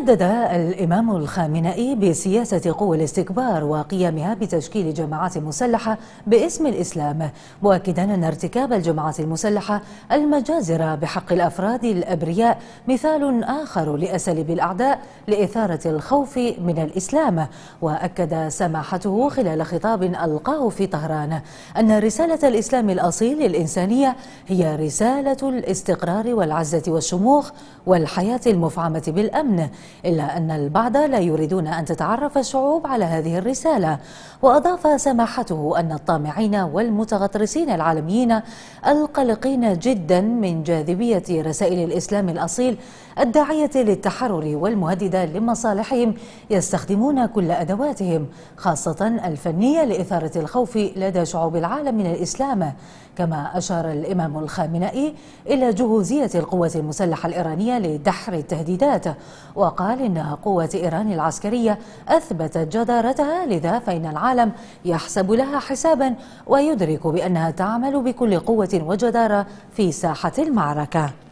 هدد الإمام الخامنئي بسياسة قوى الاستكبار وقيامها بتشكيل جماعات مسلحة باسم الإسلام مؤكدا أن ارتكاب الجماعات المسلحة المجازر بحق الأفراد الأبرياء مثال آخر لأساليب الأعداء لإثارة الخوف من الإسلام وأكد سماحته خلال خطاب ألقاه في طهران أن رسالة الإسلام الأصيل الإنسانية هي رسالة الاستقرار والعزة والشموخ والحياة المفعمة بالأمن إلا أن البعض لا يريدون أن تتعرف الشعوب على هذه الرسالة وأضاف سماحته أن الطامعين والمتغطرسين العالميين القلقين جدا من جاذبية رسائل الإسلام الأصيل الداعية للتحرر والمهددة لمصالحهم يستخدمون كل أدواتهم خاصة الفنية لإثارة الخوف لدى شعوب العالم من الإسلام كما أشار الإمام الخامنئي إلى جهوزية القوات المسلحة الإيرانية لدحر التهديدات و وقال إن قوة إيران العسكرية أثبتت جدارتها لذا فإن العالم يحسب لها حسابا ويدرك بأنها تعمل بكل قوة وجدارة في ساحة المعركة